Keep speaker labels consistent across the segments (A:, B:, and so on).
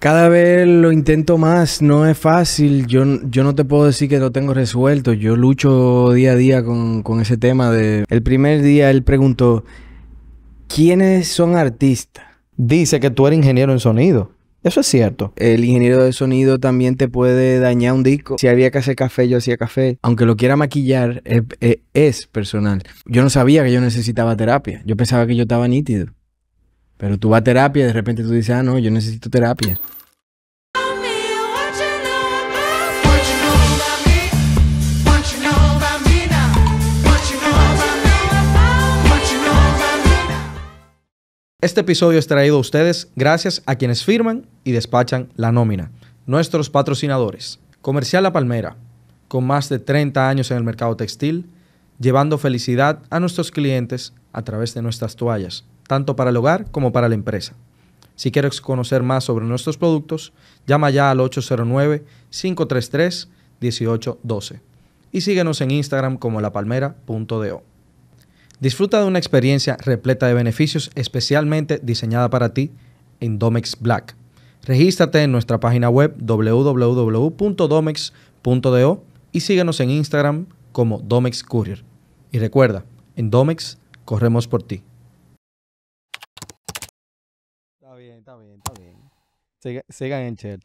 A: Cada vez lo intento más, no es fácil, yo, yo no te puedo decir que lo tengo resuelto, yo lucho día a día con, ese tema de... El primer día él preguntó, ¿quiénes son artistas? Dice que tú eres ingeniero en sonido. Eso es cierto. El ingeniero de sonido también te puede dañar un disco. Si había que hacer café, yo hacía café. Aunque lo quiera maquillar, es, personal. Yo no sabía que yo necesitaba terapia. Yo pensaba que yo estaba nítido. Pero tú vas a terapia y de repente tú dices, ah, no, yo necesito terapia.
B: Este episodio es traído a ustedes gracias a quienes firman y despachan la nómina. Nuestros patrocinadores. Comercial La Palmera, con más de 30 años en el mercado textil, llevando felicidad a nuestros clientes a través de nuestras toallas tanto para el hogar como para la empresa. Si quieres conocer más sobre nuestros productos, llama ya al 809-533-1812 y síguenos en Instagram como lapalmera.do. Disfruta de una experiencia repleta de beneficios especialmente diseñada para ti en Domex Black. Regístrate en nuestra página web www.domex.do y síguenos en Instagram como Domex Courier. Y recuerda, en Domex corremos por ti. está bien, está bien. sigan en chat.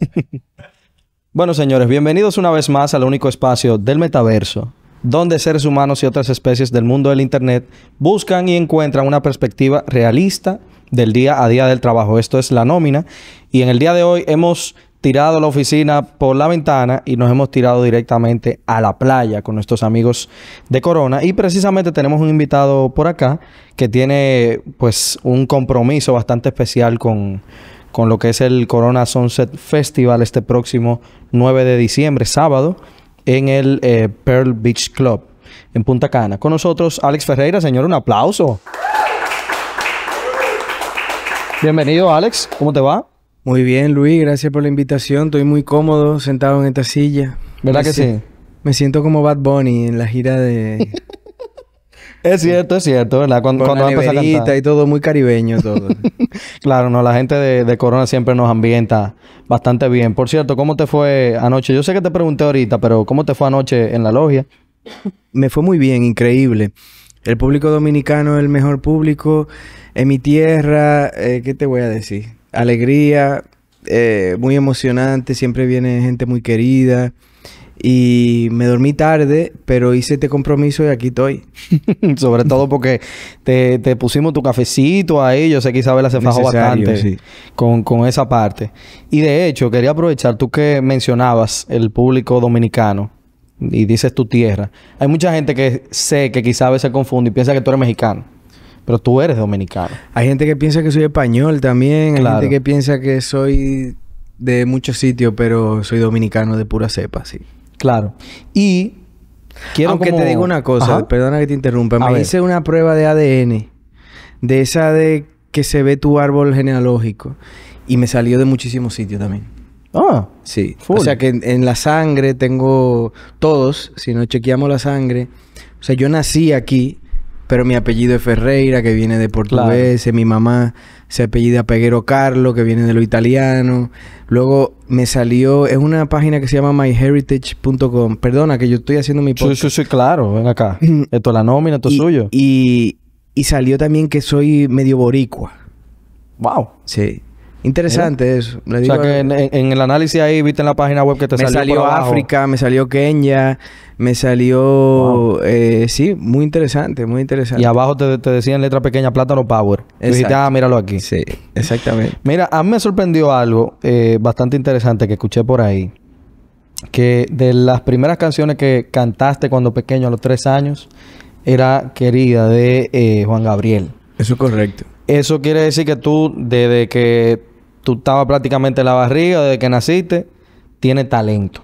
B: bueno, señores, bienvenidos una vez más al único espacio del metaverso, donde seres humanos y otras especies del mundo del Internet buscan y encuentran una perspectiva realista del día a día del trabajo. Esto es la nómina. Y en el día de hoy hemos tirado la oficina por la ventana y nos hemos tirado directamente a la playa con nuestros amigos de Corona. Y precisamente tenemos un invitado por acá que tiene pues un compromiso bastante especial con, lo que es el Corona Sunset Festival este próximo 9 de diciembre, sábado, en el eh, Pearl Beach Club en Punta Cana. Con nosotros Alex Ferreira, señor, un aplauso. Bienvenido Alex,
A: ¿cómo te va? Muy bien, Luis, gracias por la invitación. Estoy muy cómodo sentado en esta silla. ¿Verdad que sí? Me siento como Bad Bunny en la gira de.
B: es cierto, es cierto, ¿verdad? Cuando, Con y todo, muy caribeño todo. claro, no, la gente de, Corona siempre nos ambienta bastante bien. Por cierto, ¿cómo te fue anoche? Yo sé que te pregunté ahorita, pero ¿cómo te fue anoche en la logia? me fue muy bien, increíble. El público
A: dominicano es el mejor público. En mi tierra, eh, ¿qué te voy a decir? alegría, eh, muy emocionante, siempre viene gente muy querida.
B: Y me dormí tarde, pero hice este compromiso y aquí estoy. Sobre todo porque te, pusimos tu cafecito ahí. Yo sé que Isabel hace fajo bastante con, esa parte. Y de hecho, quería aprovechar tú que mencionabas el público dominicano y dices tu tierra. Hay mucha gente que sé que quizá se confunde y piensa que tú eres mexicano. Pero tú eres dominicano. Hay gente que piensa que soy español también. Hay gente que
A: piensa que soy de muchos sitios, pero soy dominicano de pura cepa, sí. Claro.
B: Y quiero Aunque te digo una cosa,
A: perdona que te interrumpa. A me hice una prueba de ADN. De esa de que se ve tu árbol genealógico. Y me salió de muchísimos sitios también. Ah. Sí. O sea que en, en, la sangre tengo todos, si no chequeamos la sangre. O sea, yo nací aquí, pero mi apellido es Ferreira, que viene de portugués, mi mamá se apellida Peguero Carlo, que viene de lo italiano. Luego me salió, es una página que se llama myheritage.com. Perdona que yo estoy haciendo mi podcast. Sí, sí,
B: sí, claro, ven acá.
A: esto es la nómina, esto es suyo. Y,
B: y salió también
A: que soy medio boricua. Wow. Sí. Interesante eso. o sea que
B: en, el análisis ahí viste en la página web que te salió. Me salió África, me
A: salió Kenia, me salió. Eh, sí, muy interesante, muy interesante. Y
B: abajo te, te decía en letra pequeña plátano power. Dijiste, ah, míralo aquí. Sí, exactamente. Mira, a mí me sorprendió algo eh, bastante interesante que escuché por ahí. Que de las primeras canciones que cantaste cuando pequeño, a los tres años, era querida de eh, Juan Gabriel. Eso es correcto. Eso quiere decir que tú, desde que tú estabas prácticamente en la barriga desde que naciste, tiene talento.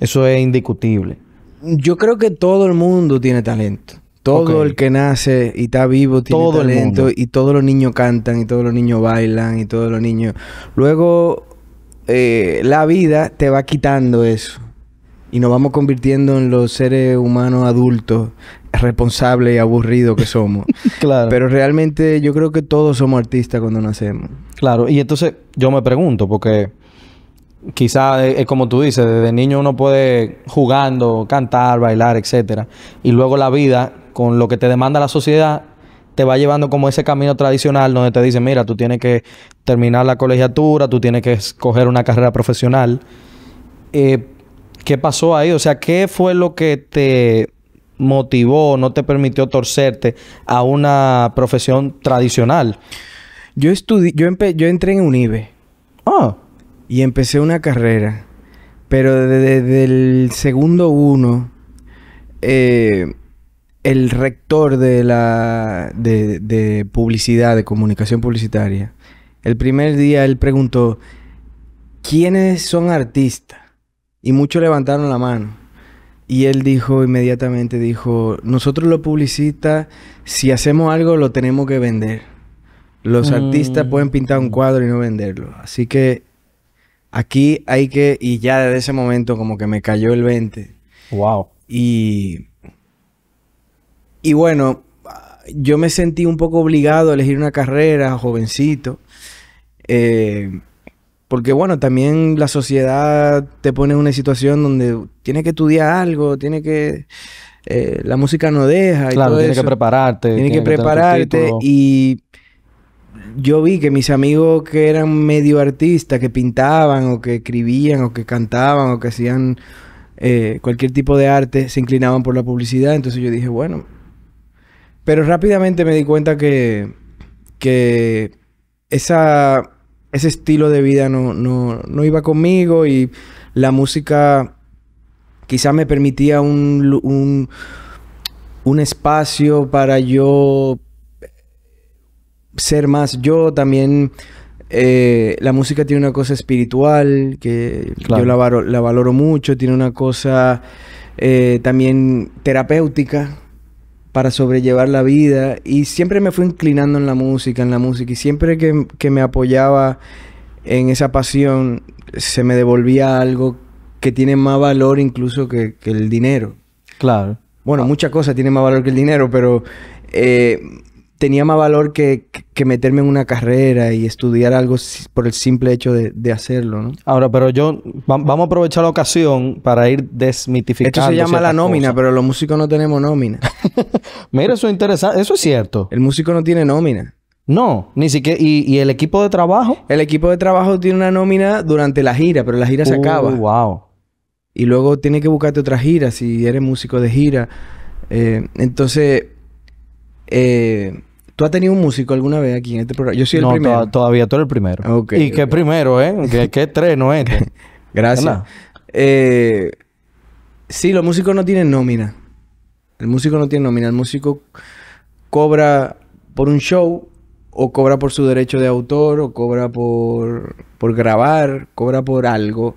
B: Eso es indiscutible.
A: Yo creo que todo el mundo tiene talento. Todo el que nace y está vivo tiene talento. Y todos los niños cantan, y todos los niños bailan, y todos los niños. Luego, eh, la vida te va quitando eso. Y nos vamos convirtiendo en los seres humanos adultos, responsables y aburridos que somos.
B: claro. Pero realmente yo creo que todos somos artistas cuando nacemos. Claro, y entonces yo me pregunto, porque quizás es como tú dices, desde niño uno puede jugando, cantar, bailar, etcétera, y luego la vida con lo que te demanda la sociedad te va llevando como ese camino tradicional donde te dicen, mira, tú tienes que terminar la colegiatura, tú tienes que escoger una carrera profesional. Eh, ¿Qué pasó ahí? O sea, ¿qué fue lo que te motivó, no te permitió torcerte a una profesión tradicional? Yo estudié, yo, yo entré en un IBE
A: oh. Y empecé una carrera. Pero desde, el segundo uno, eh, el rector de la de, de publicidad, de comunicación publicitaria, el primer día él preguntó, ¿quiénes son artistas? Y muchos levantaron la mano. Y él dijo inmediatamente, dijo, nosotros los publicistas, si hacemos algo, lo tenemos que vender. Los mm. artistas pueden pintar un cuadro y no venderlo. Así que aquí hay que, y ya desde ese momento como que me cayó el 20. Wow. Y, y bueno, yo me sentí un poco obligado a elegir una carrera, jovencito. Eh, porque bueno, también la sociedad te pone en una situación donde tienes que estudiar algo, tiene que... Eh, la música no deja. claro, tienes que prepararte.
B: Tienes, que, prepararte y
A: yo vi que mis amigos que eran medio artistas, que pintaban o que escribían o que cantaban o que hacían eh, cualquier tipo de arte, se inclinaban por la publicidad. Entonces yo dije, bueno. Pero rápidamente me di cuenta que, que esa, ese estilo de vida no, no, iba conmigo y la música quizás me permitía un, un, un espacio para yo ser más yo también. Eh, la música tiene una cosa espiritual que yo la, valoro mucho, tiene una cosa eh, también terapéutica para sobrellevar la vida y siempre me fui inclinando en la música, en la música y siempre que, que me apoyaba en esa pasión se me devolvía algo que tiene más valor incluso que, el dinero. Claro. Bueno, muchas cosas cosa tiene más valor que el dinero, pero eh,
B: tenía más valor que, meterme en una carrera y estudiar algo por el simple hecho de, hacerlo, ¿no? Ahora, pero yo, vamos a aprovechar la ocasión para ir desmitificando. Esto se llama la nómina, pero los músicos no tenemos nómina. Mira, eso es interesante, eso es
A: cierto. El músico no tiene nómina. No, ni
B: siquiera. ¿Y, el equipo de trabajo? El equipo de
A: trabajo tiene una nómina durante la gira, pero la gira se uh, acaba. wow! Y luego tiene que buscarte otra gira si eres músico de gira. Eh, entonces, eh, ¿Tú has tenido un músico alguna vez aquí en este programa? Yo soy el primero.
B: todavía tú eres el primero. y qué primero, ¿eh? qué, qué estreno este. Gracias. Eh,
A: sí, los músicos no tienen nómina. El músico no tiene nómina. El músico cobra por un show o cobra por su derecho de autor o cobra por, grabar, cobra por algo,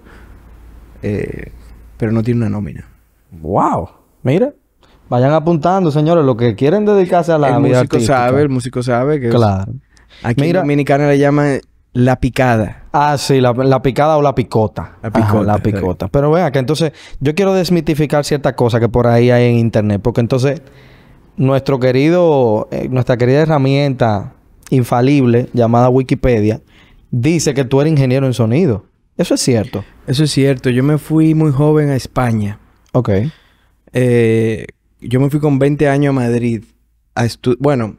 A: eh, pero no tiene una nómina.
B: ¡Wow! Mira. Vayan apuntando, señores, lo que quieren dedicarse a la el músico sabe, el
A: músico sabe que Claro.
B: Aquí Mira, en Dominicana le llaman la picada. Ah, sí, la, picada o la picota. La picota. la picota. Pero vea que entonces yo quiero desmitificar ciertas cosas que por ahí hay en internet. Porque entonces, nuestro querido, eh, nuestra querida herramienta infalible llamada Wikipedia dice que tú eres ingeniero en sonido. Eso es cierto. Eso es cierto. Yo me fui muy joven a España.
A: Ok. Eh, yo me fui con 20 años a Madrid a Bueno,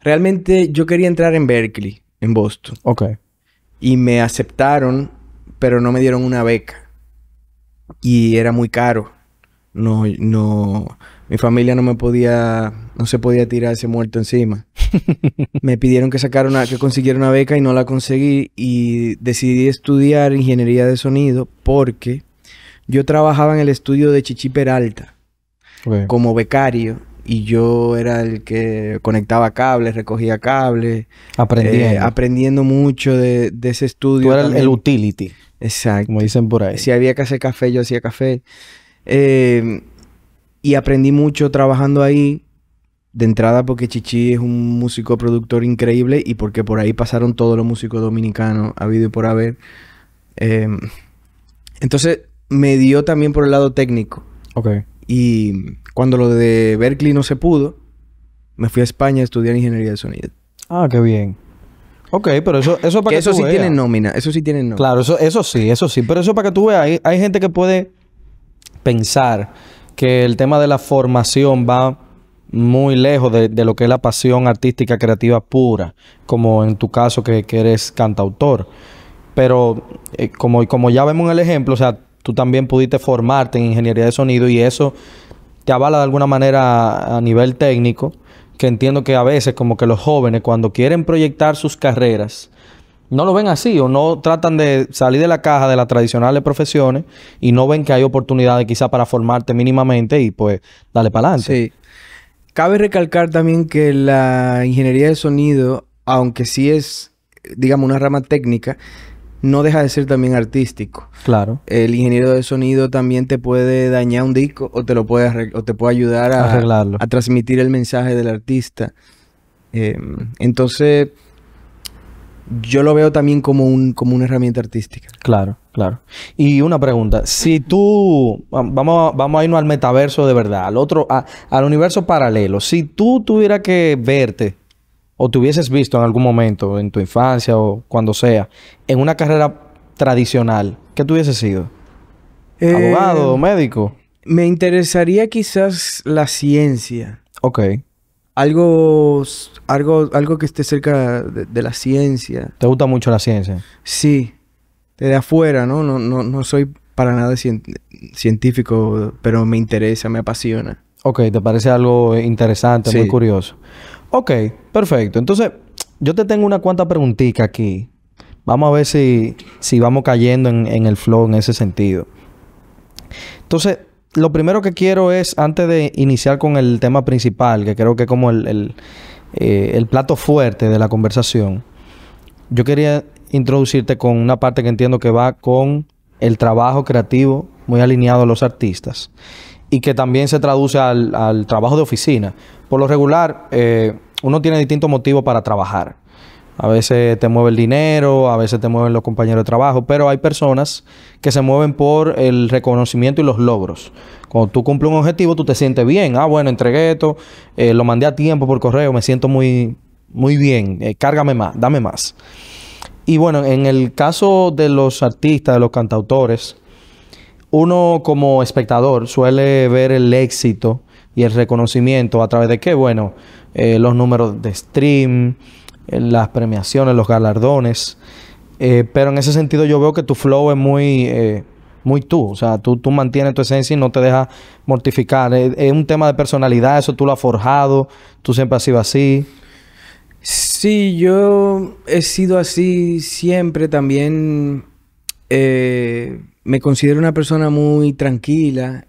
A: realmente yo quería entrar en Berkeley, en Boston. Ok. Y me aceptaron, pero no me dieron una beca. Y era muy caro. No, no, mi familia no me podía, no se podía tirar ese muerto encima. me pidieron que sacara una, que consiguiera una beca y no la conseguí y decidí estudiar ingeniería de sonido porque yo trabajaba en el estudio de Chichi Peralta como becario y yo era el que conectaba cables, recogía cables. Aprendiendo. Eh, aprendiendo mucho de, ese estudio. Tú el, utility. Exacto. Como dicen por ahí. Si había que hacer café, yo hacía café. Em, y aprendí mucho trabajando ahí. De entrada porque Chichi es un músico productor increíble y porque por ahí pasaron todos los músicos dominicanos, habido y por haber. Em, entonces me dio también por el lado técnico. Ok. Y cuando lo de Berkeley no se pudo, me fui a España a estudiar ingeniería de sonido.
B: Ah, qué bien. Ok, pero eso, eso para que, que eso sí tiene nómina, eso sí tiene nómina. Claro, eso, eso sí, eso sí. Pero eso para que tú veas, hay, gente que puede pensar que el tema de la formación va muy lejos de, lo que es la pasión artística creativa pura, como en tu caso que, eres cantautor. Pero eh, como, como ya vemos en el ejemplo, o sea, tú también pudiste formarte en ingeniería de sonido y eso te avala de alguna manera a nivel técnico, que entiendo que a veces como que los jóvenes cuando quieren proyectar sus carreras, no lo ven así o no tratan de salir de la caja de las tradicionales profesiones y no ven que hay oportunidades quizá para formarte mínimamente y pues dale para adelante. Sí. Cabe recalcar también que
A: la ingeniería de sonido, aunque sí es, digamos, una rama técnica, no deja de ser también artístico. Claro. El ingeniero de sonido también te puede dañar un disco o te lo puede o te puede ayudar a, Arreglarlo. a transmitir el mensaje del artista. Eh, entonces, yo lo veo también como, un, como
B: una herramienta artística. Claro, claro. Y una pregunta, si tú, vamos, vamos a irnos al metaverso de verdad, al otro, al universo paralelo, si tú tuvieras que verte o te hubieses visto en algún momento, en tu infancia o cuando sea, en una carrera tradicional, ¿qué te hubieses sido? ¿Abogado eh, ¿Abogado, médico? Me
A: interesaría quizás la ciencia. Ok. Algo, algo, algo que esté cerca de, la ciencia.
B: ¿Te gusta mucho la ciencia?
A: Sí. Desde afuera, ¿no? No, no, no soy para nada científico,
B: pero me interesa, me apasiona. Ok, ¿te parece algo interesante, muy curioso? Ok, perfecto. Entonces, yo te tengo una cuanta preguntita aquí. Vamos a ver si, vamos cayendo en, el flow en ese sentido. Entonces, lo primero que quiero es, antes de iniciar con el tema principal, que creo que es como eh, el, plato fuerte de la conversación, yo quería introducirte con una parte que entiendo que va con el trabajo creativo muy alineado a los artistas y que también se traduce al, al trabajo de oficina. Por lo regular, eh, uno tiene distintos motivos para trabajar. A veces te mueve el dinero, a veces te mueven los compañeros de trabajo, pero hay personas que se mueven por el reconocimiento y los logros. Cuando tú cumples un objetivo, tú te sientes bien. Ah, bueno, entregué esto, eh, lo mandé a tiempo por correo, me siento muy, muy bien, eh, cárgame más, dame más. Y bueno, en el caso de los artistas, de los cantautores, uno como espectador suele ver el éxito y el reconocimiento a través de qué? Bueno, eh, los números de stream, eh, las premiaciones, los galardones. Eh, pero en ese sentido yo veo que tu flow es muy, muy tú. O sea, tú, tú mantienes tu esencia y no te deja mortificar. Es, un tema de personalidad, eso tú lo has forjado, tú siempre has sido así. Sí, yo he sido así siempre
A: también. me considero una persona muy tranquila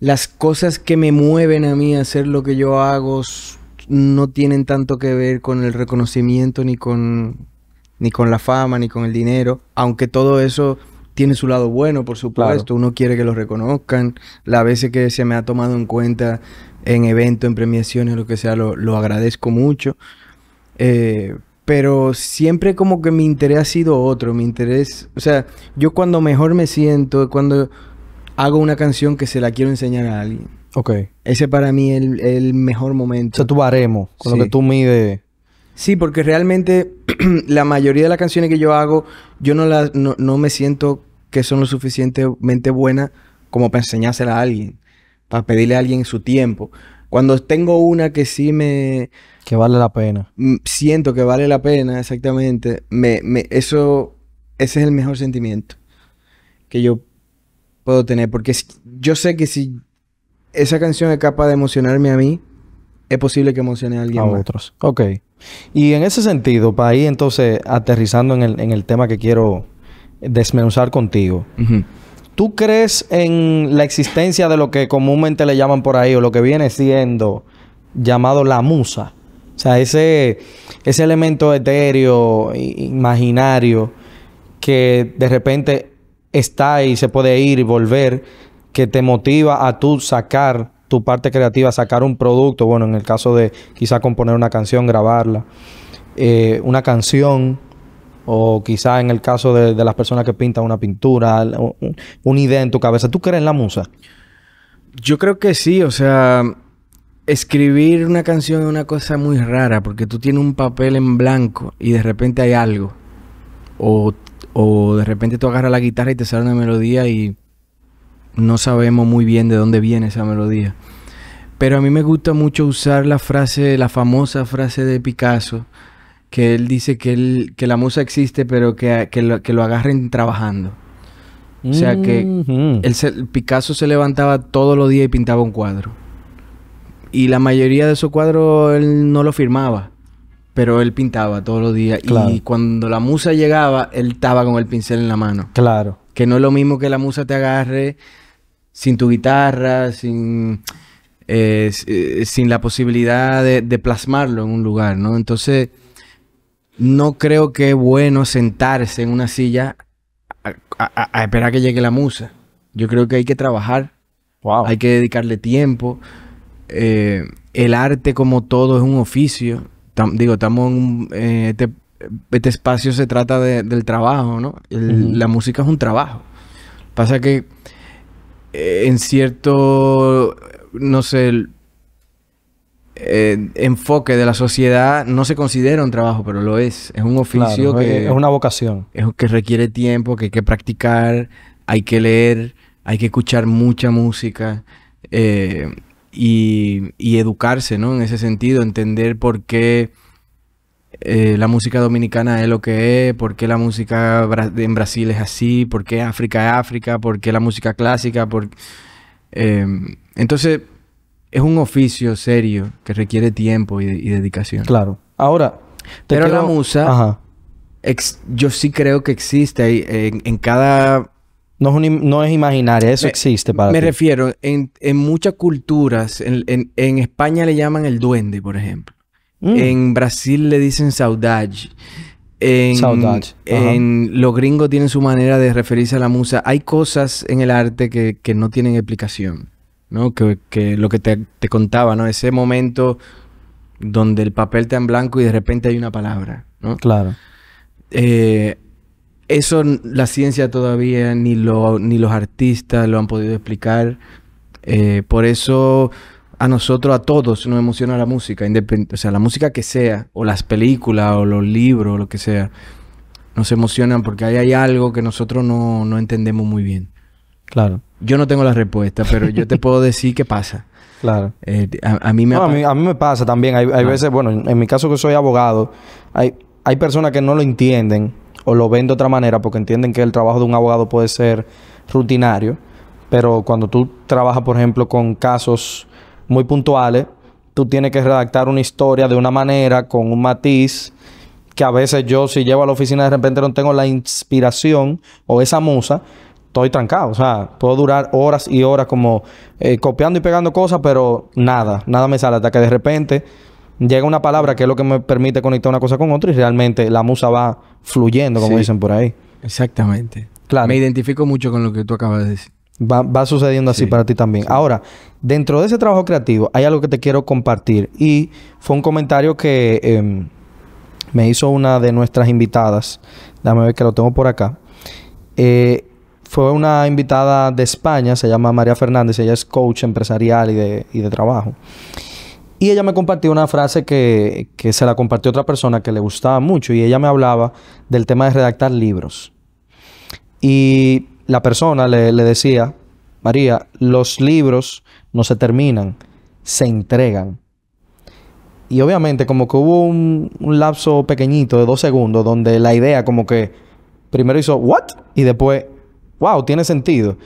A: las cosas que me mueven a mí a hacer lo que yo hago no tienen tanto que ver con el reconocimiento ni con ni con la fama ni con el dinero, aunque todo eso tiene su lado bueno, por supuesto, uno quiere que lo reconozcan, las veces que se me ha tomado en cuenta en eventos, en premiaciones, lo que sea, lo, agradezco mucho, eh, pero siempre como que mi interés ha sido otro, mi interés, o sea, yo cuando mejor me siento, cuando hago una canción que se la quiero enseñar a alguien. Ok. Ese para mí es el, mejor momento. O sea, tú haremos. con lo que tú mides. Sí, porque realmente la mayoría de las canciones que yo hago, yo no, la, no, me siento que son lo suficientemente buenas como para enseñársela a alguien, para pedirle a alguien su tiempo. Cuando tengo una que sí me... Que vale la pena. Siento que vale la pena, exactamente. Me, me, eso, ese es el mejor sentimiento que yo puedo tener. Porque yo sé que si esa canción es capaz de emocionarme a mí, es
B: posible que emocione a alguien a otros. Ok. Y en ese sentido, para ir entonces, aterrizando en el, tema que quiero desmenuzar contigo. ¿Tú crees en la existencia de lo que comúnmente le llaman por ahí o lo que viene siendo llamado la musa? O sea, ese, ese elemento etéreo, imaginario, que de repente está y se puede ir y volver, que te motiva a tú sacar tu parte creativa, sacar un producto, bueno, en el caso de quizá componer una canción, grabarla, eh, una canción, o quizá en el caso de, las personas que pintan una pintura, una idea en tu cabeza. ¿Tú crees en la musa? Yo creo que sí, o sea, escribir una
A: canción es una cosa muy rara, porque tú tienes un papel en blanco y de repente hay algo, o o de repente tú agarras la guitarra y te sale una melodía y no sabemos muy bien de dónde viene esa melodía. Pero a mí me gusta mucho usar la frase, la famosa frase de Picasso, que él dice que, la musa existe, pero que, lo, agarren trabajando. O sea que mm-hmm. Picasso se levantaba todos los días y pintaba un cuadro. Y la mayoría de esos cuadros él no lo firmaba pero él pintaba todos los días. Y cuando la musa llegaba, él estaba con el pincel en la mano. Claro. Que no es lo mismo que la musa te agarre sin tu guitarra, sin, eh, eh, sin la posibilidad de, plasmarlo en un lugar, ¿no? Entonces, no creo que es bueno sentarse en una silla a, esperar que llegue la musa. Yo creo que hay que trabajar, hay que dedicarle tiempo. Eh, el arte como todo es un oficio digo, estamos en eh, este, este, espacio se trata del trabajo, ¿no? La música es un trabajo. Pasa que eh, en cierto, no sé, eh, enfoque de la sociedad no se considera un trabajo, pero lo es. Es un oficio que... Es una vocación. Es que requiere tiempo, que hay que practicar, hay que leer, hay que escuchar mucha música. Eh, y, educarse, ¿no? En ese sentido, entender por qué eh, la música dominicana es lo que es, por qué la música en Brasil es así, por qué África es África, por qué la música clásica, por... Em, entonces, es un oficio serio que requiere tiempo y, dedicación. Claro.
B: Ahora, pero la musa,
A: yo sí creo que existe en cada no es, imaginaria, eso existe para Me refiero, en, muchas culturas, en, España le llaman el duende, por ejemplo. Mm. En Brasil le dicen saudade. En, saudade. En, los gringos tienen su manera de referirse a la musa. Hay cosas en el arte que, no tienen explicación, ¿no? Que, lo que te, contaba, ¿no? Ese momento donde el papel está en blanco y de repente hay una palabra, Claro. Eh, eso la ciencia todavía ni, ni los artistas lo han podido explicar. Eh, por eso a nosotros, a todos, nos emociona la música, o sea, la música que sea, o las películas, o los libros, o lo que sea, nos emocionan porque ahí hay algo que nosotros no, entendemos muy bien. Claro. Yo no tengo la respuesta, pero yo te puedo decir qué pasa. Claro. Eh, a, mí me a,
B: mí, me pasa también. Hay, veces, bueno, en mi caso que soy abogado, hay, hay personas que no lo entienden o lo ven de otra manera porque entienden que el trabajo de un abogado puede ser rutinario, pero cuando tú trabajas, por ejemplo, con casos muy puntuales, tú tienes que redactar una historia de una manera, con un matiz, que a veces yo si llevo a la oficina de repente no tengo la inspiración o esa musa, estoy trancado. O sea, puedo durar horas y horas como eh, copiando y pegando cosas, pero nada, nada me sale hasta que de repente llega una palabra que es lo que me permite conectar una cosa con otra y realmente la musa va fluyendo, como dicen
A: por ahí. Exactamente.
B: Claro. Me identifico mucho con lo que tú acabas de decir. Va, sucediendo así para ti también. Ahora, dentro de ese trabajo creativo, hay algo que te quiero compartir. Y fue un comentario que em, me hizo una de nuestras invitadas. Dame ver que lo tengo por acá. Eh, fue una invitada de España, se llama María Fernández, ella es coach empresarial y de, y de trabajo. Y ella me compartió una frase que, se la compartió otra persona que le gustaba mucho y ella me hablaba del tema de redactar libros. Y la persona le, decía, María, los libros no se terminan, se entregan. Y obviamente como que hubo un, un, lapso pequeñito de dos segundos donde la idea como que primero hizo, ¿what? Y después, wow, tiene sentido.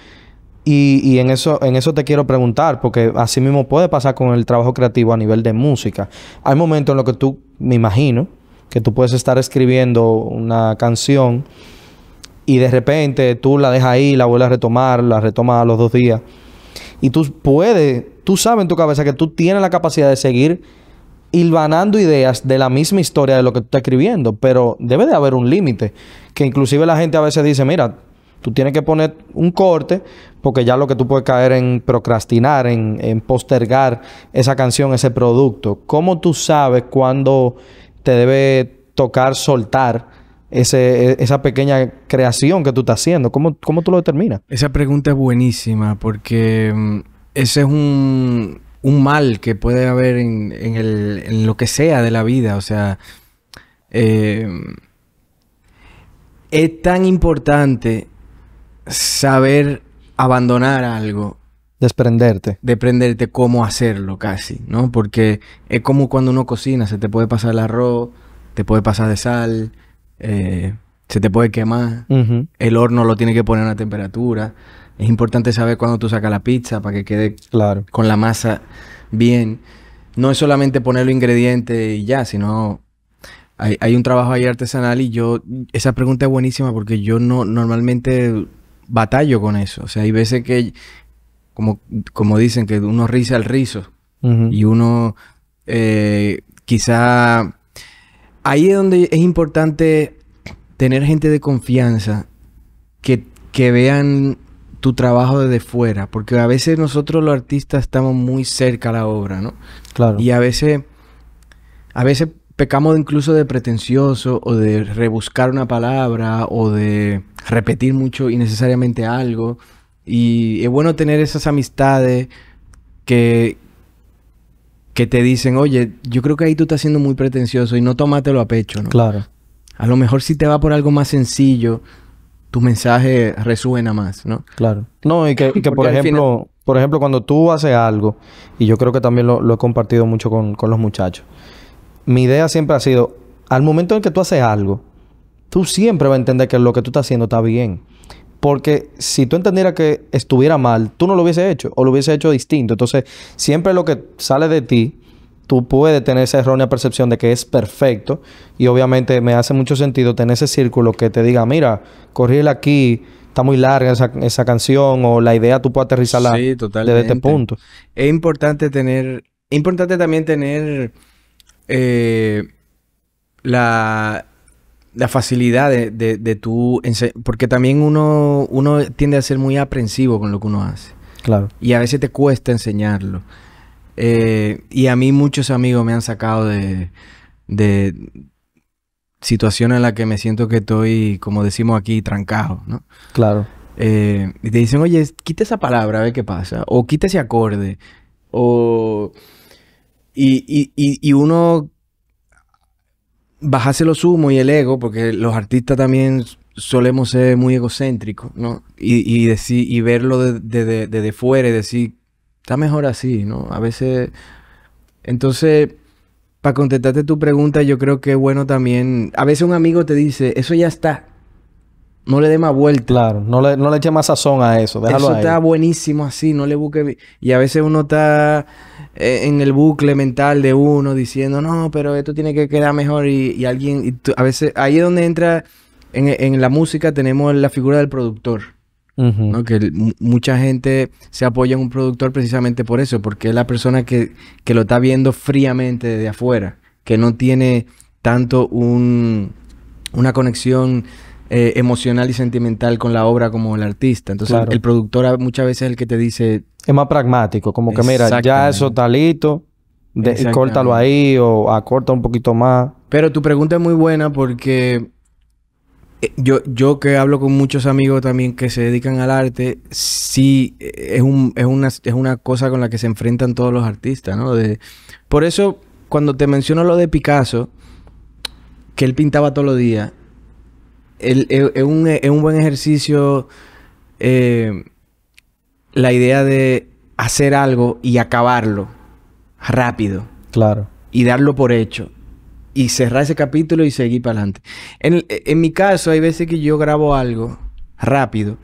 B: Y, en, eso, en eso te quiero preguntar, porque así mismo puede pasar con el trabajo creativo a nivel de música. Hay momentos en los que tú, me imagino, que tú puedes estar escribiendo una canción y de repente tú la dejas ahí, la vuelves a retomar, la retomas a los dos días. Y tú puedes, tú sabes en tu cabeza que tú tienes la capacidad de seguir hilvanando ideas de la misma historia de lo que tú estás escribiendo, pero debe de haber un límite, que inclusive la gente a veces dice, mira, Tú tienes que poner un corte porque ya lo que tú puedes caer en procrastinar, en, postergar esa canción, ese producto. ¿Cómo tú sabes cuándo te debe tocar soltar e, esa pequeña creación que tú estás haciendo? ¿Cómo, ¿Cómo, tú lo determinas? Esa pregunta es buenísima
A: porque mm, ese es un, mal que puede haber en, lo que sea de la vida. O sea, eh, es tan importante saber abandonar algo.
B: Desprenderte.
A: Desprenderte cómo hacerlo casi, ¿no? Porque es como cuando uno cocina, se te puede pasar el arroz, te puede pasar de sal, eh, se te puede quemar, el horno lo tiene que poner a una temperatura. Es importante saber cuándo tú sacas la pizza para que quede con la masa bien. No es solamente poner los ingredientes y ya, sino hay, hay un trabajo ahí artesanal y yo, esa pregunta es buenísima porque yo no normalmente batallo con eso. O sea, hay veces que, como, como dicen, que uno risa el rizo y uno eh, quizá... Ahí es donde es importante tener gente de confianza que, que vean tu trabajo desde fuera, porque a veces nosotros los artistas estamos muy cerca a la obra, ¿no? Claro. Y a veces, a veces pecamos incluso de pretencioso o de rebuscar una palabra o de repetir mucho innecesariamente algo. Y es bueno tener esas amistades que, que te dicen, oye, yo creo que ahí tú estás siendo muy pretencioso y no tómatelo a pecho, ¿no? Claro. A lo mejor si te va por algo más sencillo, tu mensaje resuena más, ¿no? Claro.
B: No, y que, por ejemplo, por ejemplo, cuando tú haces algo, y yo creo que también lo, he compartido mucho con los muchachos, mi idea siempre ha sido, al momento en que tú haces algo, tú siempre vas a entender que lo que tú estás haciendo está bien. Porque si tú entendieras que estuviera mal, tú no lo hubieses hecho o lo hubieses hecho distinto. Entonces, siempre lo que sale de ti, tú puedes tener esa errónea percepción de que es perfecto. Y obviamente me hace mucho sentido tener ese círculo que te diga, mira, corríle aquí, está muy larga esa, canción o la idea tú puedes aterrizarla desde este punto. Es importante tener, es importante también tener
A: eh, la, facilidad de, de, de tu... Porque también uno, uno tiende a ser muy aprensivo con lo que uno hace. Claro. Y a veces te cuesta enseñarlo. Eh, y a mí muchos amigos me han sacado de, situaciones en las que me siento que estoy, como decimos aquí, trancado, Claro. Eh, y te dicen, oye, quita esa palabra, a ver qué pasa. O quita ese acorde. O y, y, y, uno bajase lo sumo y el ego, porque los artistas también solemos ser muy egocéntricos, ¿no? Y, y decir, y verlo desde fuera y decir, está mejor así, ¿no? A veces. Entonces, para contestarte tu pregunta, yo creo que es bueno también. A veces un amigo te dice, eso ya está. No le dé más vuelta. Claro, no le, no le eche más sazón a eso. Déjalo eso está buenísimo así, no le busque. Y a veces uno está eh, en el bucle mental de uno diciendo, no, pero esto tiene que quedar mejor. Y, alguien, a veces, ahí es donde entra, en, la música tenemos la figura del productor. ¿no? Que mucha gente se apoya en un productor precisamente por eso, porque es la persona que, lo está viendo fríamente desde afuera, que no tiene tanto un, una conexión eh, emocional y sentimental con la obra como el artista. Entonces, el productor muchas veces es el que te
B: dice... Es más pragmático, como que mira, ya eso talito, córtalo ahí o acorta un poquito más. Pero tu pregunta es muy buena porque
A: eh, yo, yo que hablo con muchos amigos también que se dedican al arte, sí eh, es, un, es, una, cosa con la que se enfrentan todos los artistas, ¿no? De, por eso, cuando te menciono lo de Picasso, que él pintaba todos los días, es, e, e e, un, buen ejercicio eh, la idea de hacer algo y acabarlo rápido. Claro. Y darlo por hecho. Y cerrar ese capítulo y seguir para adelante. En, en mi caso, hay veces que yo grabo algo rápido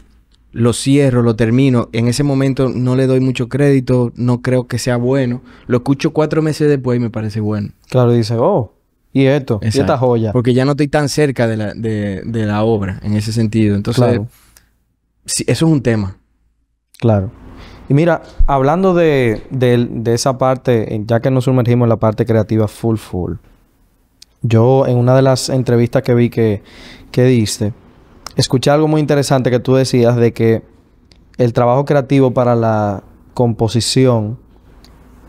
A: lo cierro, lo termino. En ese momento no le doy mucho crédito, no creo que sea bueno. Lo escucho cuatro meses después y me parece bueno. Claro, dice, oh, y esto, esta joya. Porque ya no estoy tan cerca de la, obra en ese sentido. Entonces, eso es un tema. Claro.
B: Y mira, hablando de, esa parte, eh, ya que nos sumergimos en la parte creativa full full, yo en una de las entrevistas que vi que, que diste, escuché algo muy interesante que tú decías de que el trabajo creativo para la composición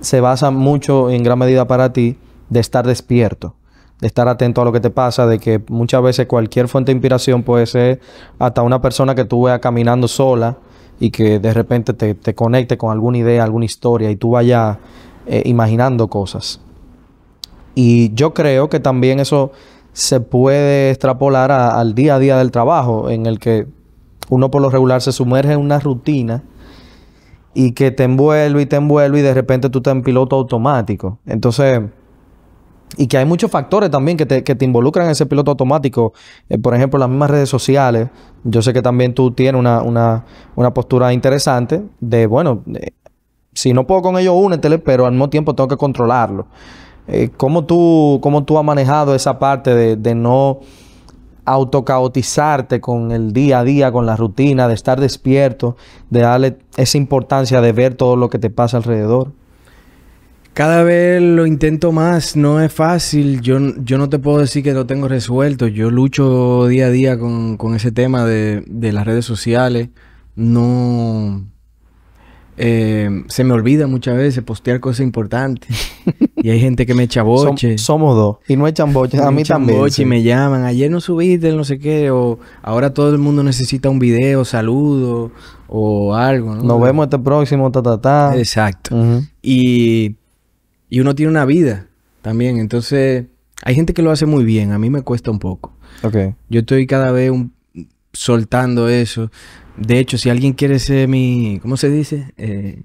B: se basa mucho en gran medida para ti de estar despierto de estar atento a lo que te pasa, de que muchas veces cualquier fuente de inspiración puede ser hasta una persona que tú veas caminando sola y que de repente te, conecte con alguna idea, alguna historia y tú vayas eh, imaginando cosas. Y yo creo que también eso se puede extrapolar al día a día del trabajo, en el que uno por lo regular se sumerge en una rutina y que te envuelve y te envuelve y de repente tú estás en piloto automático. Entonces, y que hay muchos factores también que te, que te involucran en ese piloto automático. Eh, por ejemplo, las mismas redes sociales. Yo sé que también tú tienes una, una, una postura interesante de, bueno, eh, si no puedo con ellos, únetele, pero al mismo tiempo tengo que controlarlo. Eh, ¿cómo, tú, ¿Cómo tú has manejado esa parte de, de no autocaotizarte con el día a día, con la rutina, de estar despierto, de darle esa importancia de ver todo lo que te pasa alrededor? Cada vez lo intento más,
A: no es fácil, yo, yo no te puedo decir que lo tengo resuelto, yo lucho día a día con, ese tema de, las redes sociales, no... Eh, se me olvida muchas veces postear cosas importantes y hay gente que me echa boche. somos dos y no echan boche, a mí también. y me llaman, ayer no subiste, no sé qué, o ahora todo el mundo necesita un video, saludo o algo. Nos vemos este próximo, ta, ta, Exacto. Y y uno tiene una vida también. Entonces, hay gente que lo hace muy bien. A mí me cuesta un poco. Okay. Yo estoy cada vez un, soltando eso. De hecho, si alguien quiere ser mi, ¿cómo se dice? Eh,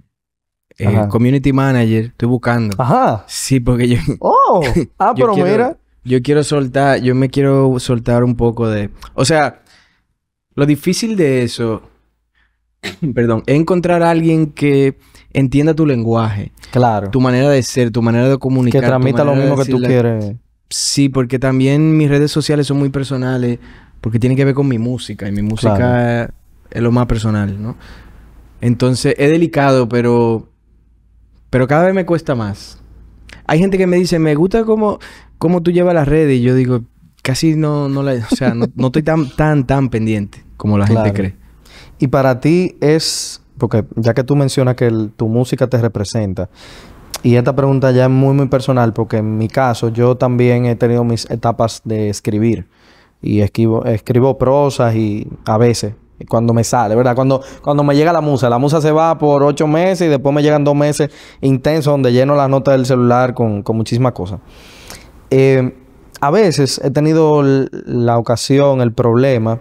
A: eh, community manager, estoy buscando. Ajá. Sí, porque yo.
B: Oh, ah, pero mira.
A: Yo quiero soltar, yo me quiero soltar un poco de. O sea, lo difícil de eso, perdón, es encontrar a alguien que entienda tu lenguaje. Claro. Tu manera de ser, tu manera de comunicar. Que transmita lo mismo que tú quieres. Sí, porque también mis redes sociales son muy personales, porque tienen que ver con mi música, y mi música es lo más personal, ¿no? Entonces, es delicado, pero, pero cada vez me cuesta más. Hay gente que me dice, me gusta cómo, cómo tú llevas las redes, y yo digo, casi no, no la, o sea, no, estoy tan,
B: tan, tan pendiente como la gente cree. Y para ti es porque ya que tú mencionas que tu música te representa, y esta pregunta ya es muy, muy personal, porque en mi caso yo también he tenido mis etapas de escribir. Y escribo, escribo prosas y a veces, cuando me sale, ¿verdad? Cuando, cuando me llega la musa, la musa se va por ocho meses y después me llegan dos meses intensos donde lleno las notas del celular con, con muchísimas cosas. Eh, a veces he tenido la ocasión, el problema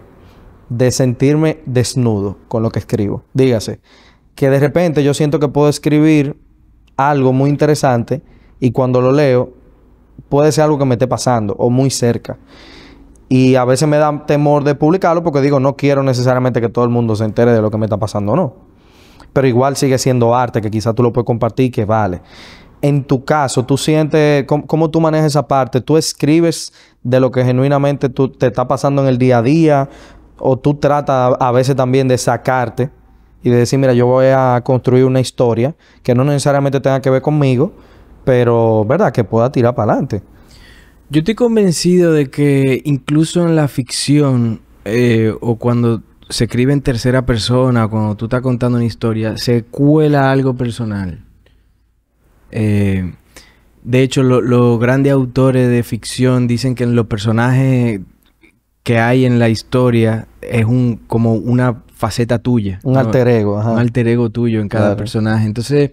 B: de sentirme desnudo con lo que escribo. Dígase, que de repente yo siento que puedo escribir algo muy interesante y cuando lo leo puede ser algo que me esté pasando o muy cerca. Y a veces me da temor de publicarlo porque digo, no quiero necesariamente que todo el mundo se entere de lo que me está pasando o no. Pero igual sigue siendo arte que quizás tú lo puedes compartir que vale. En tu caso, tú sientes, ¿cómo, tú manejas esa parte? ¿Tú escribes de lo que genuinamente tú, te está pasando en el día a día o tú tratas a veces también de sacarte y de decir, mira, yo voy a construir una historia que no necesariamente tenga que ver conmigo, pero, ¿verdad?, que pueda tirar para adelante. Yo estoy convencido de que incluso en la ficción
A: eh, o cuando se escribe en tercera persona, cuando tú estás contando una historia, se cuela algo personal. Eh, de hecho, los grandes autores de ficción dicen que en los personajes que hay en la historia es un como una faceta tuya. Un alter ego, Un alter ego tuyo en cada personaje. Entonces,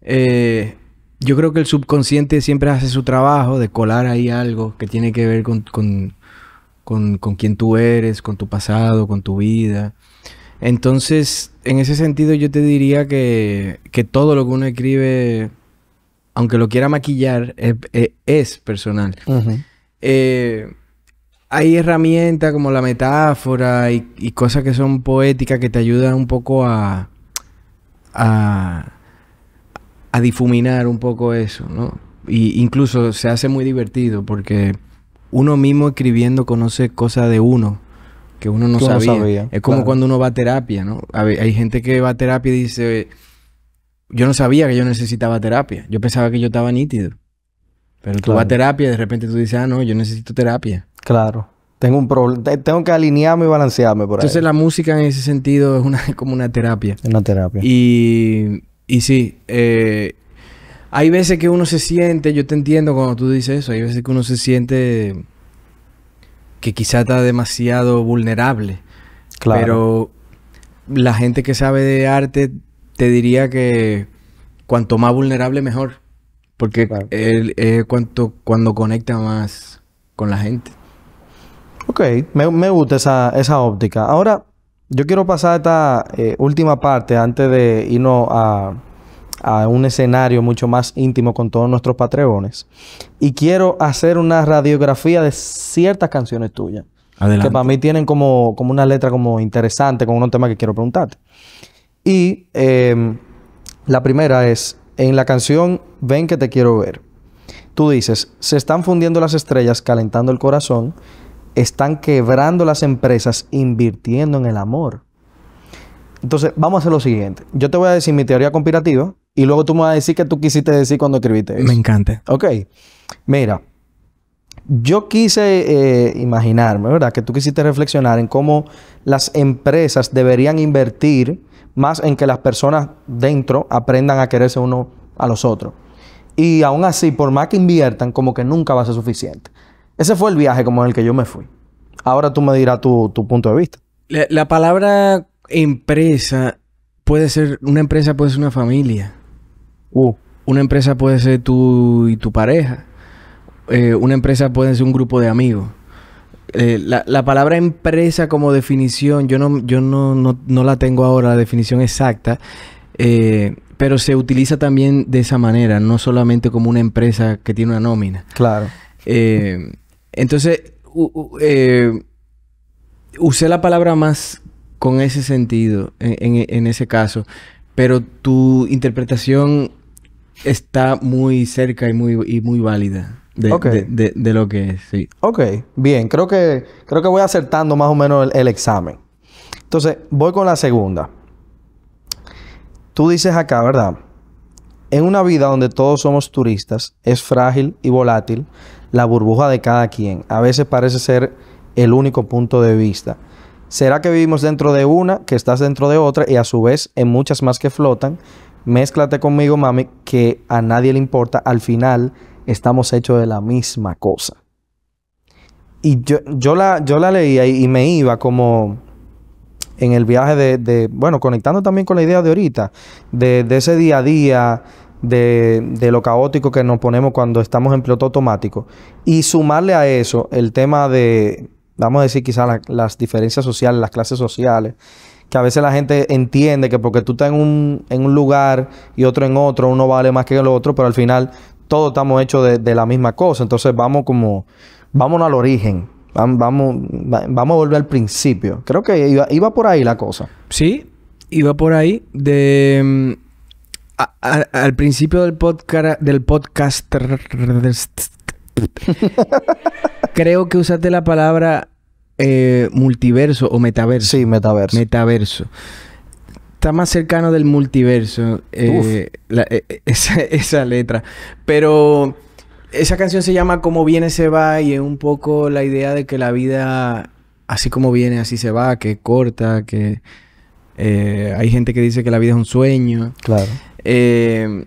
A: eh, yo creo que el subconsciente siempre hace su trabajo de colar ahí algo que tiene que ver con, con, con, con quién tú eres, con tu pasado, con tu vida. Entonces, en ese sentido yo te diría que, que todo lo que uno escribe, aunque lo quiera maquillar, es, personal hay herramientas como la metáfora y, cosas que son poéticas que te ayudan un poco a, a, difuminar un poco eso, ¿no? Y incluso se hace muy divertido porque uno mismo escribiendo conoce cosas de uno que uno no, sabía. Es como cuando uno va a terapia, ¿no? Hay, gente que va a terapia y dice, yo no sabía que yo necesitaba terapia, yo pensaba que yo estaba nítido. Pero tú vas a terapia y de repente tú dices, ah, no, yo necesito terapia.
B: Claro. Tengo un problema. Tengo que alinearme y balancearme por ahí. Entonces, la
A: música en ese sentido es una, como una terapia. Es una terapia. Y, sí, eh, hay veces que uno se siente, yo te entiendo cuando tú dices eso, hay veces que uno se siente que quizá está demasiado vulnerable. Claro. Pero la gente que sabe de arte te diría que cuanto más vulnerable, mejor. Porque es cuanto, cuando conecta más con la gente.
B: Ok, me, gusta esa, óptica. Ahora, yo quiero pasar a esta eh, última parte antes de irnos a, a un escenario mucho más íntimo con todos nuestros patreones. Y quiero hacer una radiografía de ciertas canciones tuyas. Adelante. Que para mí tienen como, una letra como interesante, con un tema que quiero preguntarte. Y em, la primera es, en la canción Ven que te quiero ver, tú dices, se están fundiendo las estrellas calentando el corazón están quebrando las empresas invirtiendo en el amor. Entonces, vamos a hacer lo siguiente. Yo te voy a decir mi teoría conspirativa y luego tú me vas a decir qué tú quisiste decir cuando escribiste eso. Me encanta. Ok. Mira, yo quise eh, imaginarme, ¿verdad? Que tú quisiste reflexionar en cómo las empresas deberían invertir más en que las personas dentro aprendan a quererse uno a los otros. Y aún así, por más que inviertan, como que nunca va a ser suficiente. Ese fue el viaje como el que yo me fui. Ahora tú me dirás tu, punto de vista.
A: La, palabra empresa puede ser, una empresa puede ser una familia. Uh. Una empresa puede ser tú y tu pareja. Eh, una empresa puede ser un grupo de amigos. Eh, la, palabra empresa como definición, yo no, yo la tengo ahora, la definición exacta, eh, pero se utiliza también de esa manera, no solamente como una empresa que tiene una nómina. Claro. Entonces, eh, usé la palabra más con ese sentido, en, ese caso, pero tu interpretación está muy cerca y muy, muy válida de, lo que es, sí.
B: Ok, bien, creo que, creo que voy acertando más o menos el examen. Entonces, voy con la segunda. Tú dices acá, ¿verdad? En una vida donde todos somos turistas, es frágil y volátil la burbuja de cada quien. A veces parece ser el único punto de vista. ¿Será que vivimos dentro de una, que estás dentro de otra y a su vez en muchas más que flotan? Mézclate conmigo, mami, que a nadie le importa. Al final estamos hechos de la misma cosa. Y yo, yo, la, yo la leía y, me iba como en el viaje de, bueno, conectando también con la idea de ahorita, de ese día a día, de, de, lo caótico que nos ponemos cuando estamos en piloto automático. Y sumarle a eso el tema de, vamos a decir, quizás las diferencias sociales, las clases sociales, que a veces la gente entiende que porque tú estás en un, en un lugar y otro en otro, uno vale más que el otro, pero al final todos estamos hechos de, la misma cosa. Entonces vamos como, vámonos al origen. Vamos, vamos a volver al principio. Creo que iba, iba por ahí la cosa. Sí, iba por ahí de mm,
A: al principio del podcast del podcast creo que usaste la palabra eh, multiverso o metaverso. Sí, metaverso. Metaverso. Está más cercano del multiverso eh, eh, esa, letra. Pero esa canción se llama Como viene se va y es un poco la idea de que la vida así como viene, así se va, que corta, que hay gente que dice que la vida es un sueño. Claro. Eh,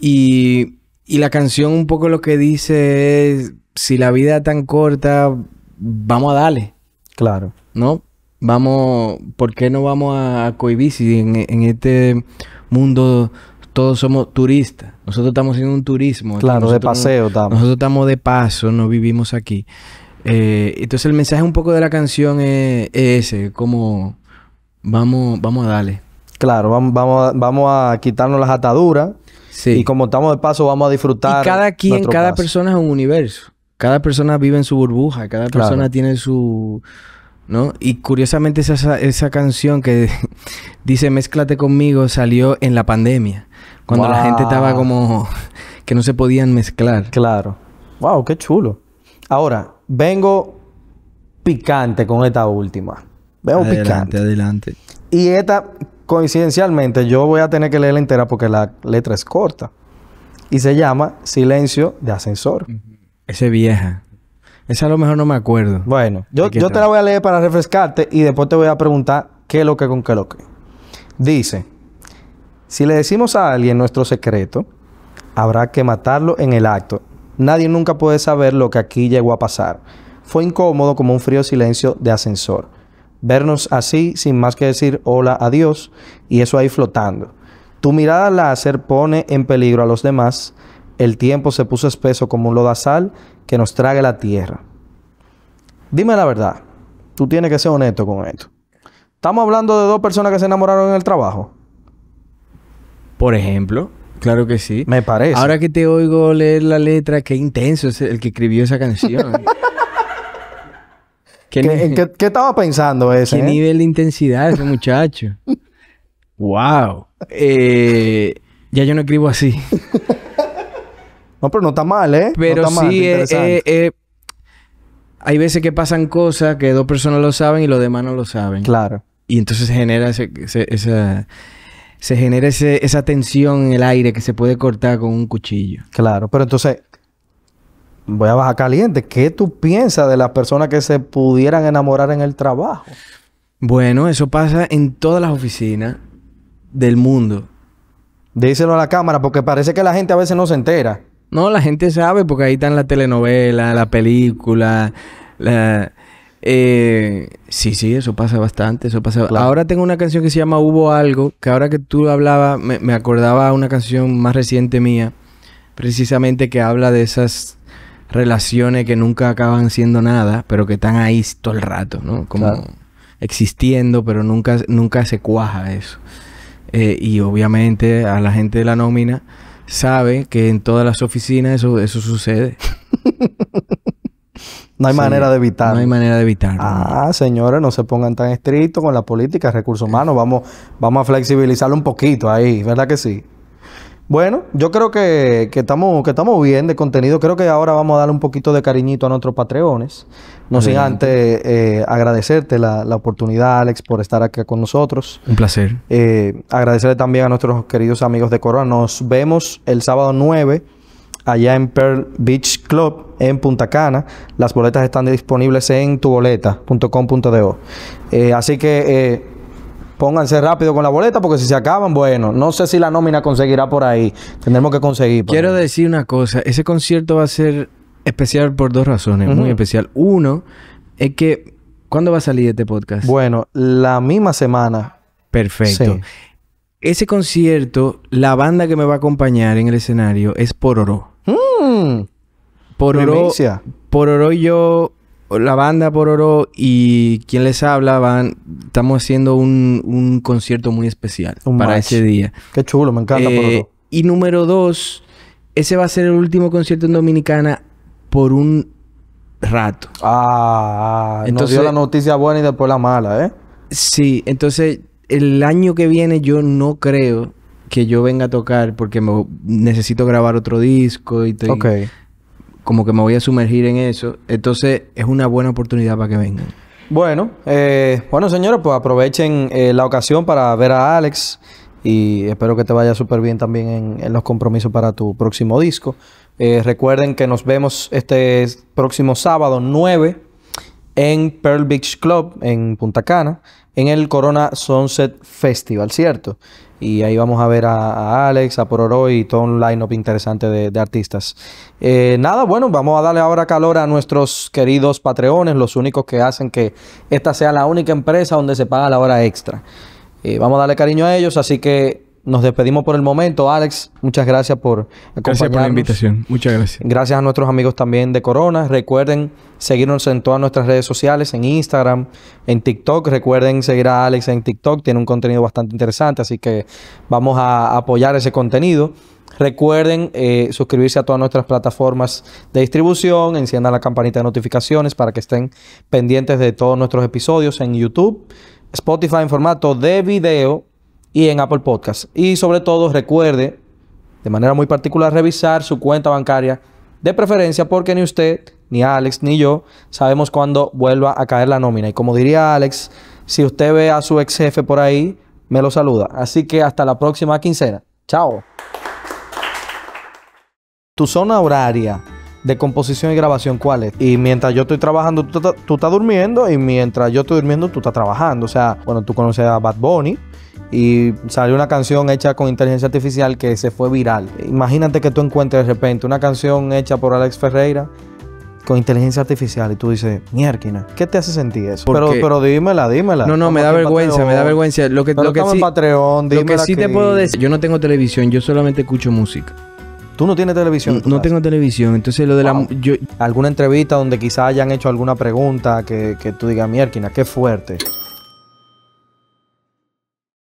A: y, la canción un poco lo que dice es, si la vida es tan corta, vamos a darle. Claro. ¿No? Vamos, ¿por qué no vamos a cohibir si en, este mundo todos somos turistas? Nosotros estamos haciendo un turismo. Claro, nosotros, de paseo estamos. Nosotros estamos de paso, no vivimos aquí. Eh, entonces el mensaje un poco de la canción es,
B: ese, como vamos, vamos a darle. Claro, vamos, vamos, a, quitarnos las ataduras. Sí. Y como estamos de paso, vamos a disfrutar. Y cada quien, cada persona
A: es un universo. Cada persona vive en su burbuja. Cada persona tiene su. ¿No? Y curiosamente esa, esa canción que dice Mézclate conmigo salió en la pandemia. Cuando la gente estaba como que no se podían mezclar. Claro.
B: Wow, qué chulo. Ahora, vengo picante con esta última.
A: Vengo picante. Adelante.
B: Y esta coincidencialmente yo voy a tener que leerla entera porque la letra es corta. Y se llama Silencio de Ascensor. ese vieja. Esa a lo mejor no me acuerdo. Bueno, yo, yo te la voy a leer para refrescarte y después te voy a preguntar qué es lo que con qué lo que. Dice, si le decimos a alguien nuestro secreto, habrá que matarlo en el acto. Nadie nunca puede saber lo que aquí llegó a pasar. Fue incómodo como un frío silencio de ascensor vernos así sin más que decir hola adiós, y eso ahí flotando. Tu mirada láser pone en peligro a los demás. El tiempo se puso espeso como un lodazal que nos trague la tierra. Dime la verdad. Tú tienes que ser honesto con esto. Estamos hablando de dos personas que se enamoraron en el trabajo.
A: Por ejemplo, claro que sí. Me parece. Ahora que te oigo leer la letra, qué intenso es el que escribió esa canción. ¿Qué, ¿Qué, qué, estaba pensando ese? ¿Qué eh? nivel de intensidad ese muchacho? ¡Wow! Eh, ya yo no escribo así. no, pero no está mal, ¿eh? Pero sí, eh, hay veces que pasan cosas que dos personas lo saben y los demás no lo saben. Claro. Y entonces se genera se genera
B: esa tensión en el aire que se puede cortar con un cuchillo. Claro, pero entonces voy a bajar caliente. ¿Qué tú piensas de las personas que se pudieran enamorar en el trabajo?
A: Bueno, eso pasa en todas las oficinas del mundo.
B: Díselo a la cámara porque parece que la gente a veces no se entera.
A: No, la gente sabe porque ahí están las telenovelas, la película, eh, la... sí, sí, eso pasa bastante, eso pasa. Ahora tengo una canción que se llama Hubo algo, que ahora que tú hablabas, me, me acordaba una canción más reciente mía, precisamente que habla de esas relaciones que nunca acaban siendo nada, pero que están ahí todo el rato, ¿no? Como existiendo, pero nunca, nunca se cuaja eso. Eh, y obviamente a la gente de la nómina sabe que en todas las oficinas eso, eso sucede.
B: No hay manera de evitarlo. No hay manera de evitarlo. Ah, señores, no se pongan tan estrictos con la política, recursos humanos. Vamos, vamos a flexibilizarlo un poquito ahí, ¿verdad que sí? Bueno, yo creo que, estamos, que estamos bien de contenido. Creo que ahora vamos a darle un poquito de cariñito a nuestros patreones. No sin antes eh, agradecerte la, oportunidad, Alex, por estar acá con nosotros. Un placer. Eh, agradecerle también a nuestros queridos amigos de Corona. Nos vemos el sábado 9 allá en Pearl Beach Club en Punta Cana. Las boletas están disponibles en tuboleta.com.do. Eh, así que Pónganse rápido con la boleta porque si se acaban, bueno, no sé si la nómina conseguirá por ahí. Tendremos que conseguir. Quiero decir una cosa, ese concierto va a ser
A: especial por dos razones, muy especial. Uno es que ¿cuándo va a salir este podcast? Bueno, la misma semana. Perfecto. Ese concierto, la banda que me va a acompañar en el escenario es Pororo. Mm. Pororo y yo la banda oro y quien les habla van, estamos haciendo un, concierto muy especial para ese día. Qué chulo, me encanta eh, Y número dos, ese va a ser el último concierto en Dominicana por un rato. Ah, entonces ah, nos dio la noticia buena y después la mala, ¿eh? Sí, entonces el año que viene yo no creo que yo venga a tocar porque necesito grabar otro disco y estoy, okay como que me voy a sumergir en eso. Entonces, es una buena oportunidad para que vengan.
B: Bueno, eh, bueno señores, pues aprovechen eh, la ocasión para ver a Alex y espero que te vaya súper bien también en, los compromisos para tu próximo disco. Eh, recuerden que nos vemos este próximo sábado 9 en Pearl Beach Club en Punta Cana, en el Corona Sunset Festival, ¿cierto? Y ahí vamos a ver a, Alex, a Pororo y todo un line-up interesante de, artistas. Eh, nada, bueno, vamos a darle ahora calor a nuestros queridos patreones, los únicos que hacen que esta sea la única empresa donde se paga la hora extra. Eh, vamos a darle cariño a ellos, así que nos despedimos por el momento. Alex, muchas gracias por acompañarnos. Gracias por la invitación. Muchas gracias. Gracias a nuestros amigos también de Corona. Recuerden seguirnos en todas nuestras redes sociales, en Instagram, en TikTok. Recuerden seguir a Alex en TikTok. Tiene un contenido bastante interesante, así que vamos a apoyar ese contenido. Recuerden eh, suscribirse a todas nuestras plataformas de distribución, enciendan la campanita de notificaciones para que estén pendientes de todos nuestros episodios en YouTube, Spotify en formato de video y en Apple Podcast. Y sobre todo recuerde, de manera muy particular, revisar su cuenta bancaria de preferencia porque ni usted, ni Alex, ni yo sabemos cuándo vuelva a caer la nómina. Y como diría Alex, si usted ve a su ex jefe por ahí, me lo saluda. Así que hasta la próxima quincena. Chao. Tu zona horaria de composición y grabación, ¿cuál es? Y mientras yo estoy trabajando, tú, estás durmiendo y mientras yo estoy durmiendo, tú estás trabajando. O sea, bueno, tú conoces a Bad Bunny y salió una canción hecha con inteligencia artificial que se fue viral. Imagínate que tú encuentres de repente una canción hecha por Alex Ferreira con inteligencia artificial y tú dices, mierquina, ¿qué te hace sentir eso? Pero, pero dímela, dímela. No, no, me da vergüenza, me da vergüenza. Lo que, lo que Patreon, lo que sí te puedo decir, yo no tengo televisión, yo solamente escucho música. Tú no tienes televisión. No, tengo televisión. Entonces, lo de la. Yo... Alguna entrevista donde quizás hayan hecho alguna pregunta que, que tú digas, mierquina, qué fuerte.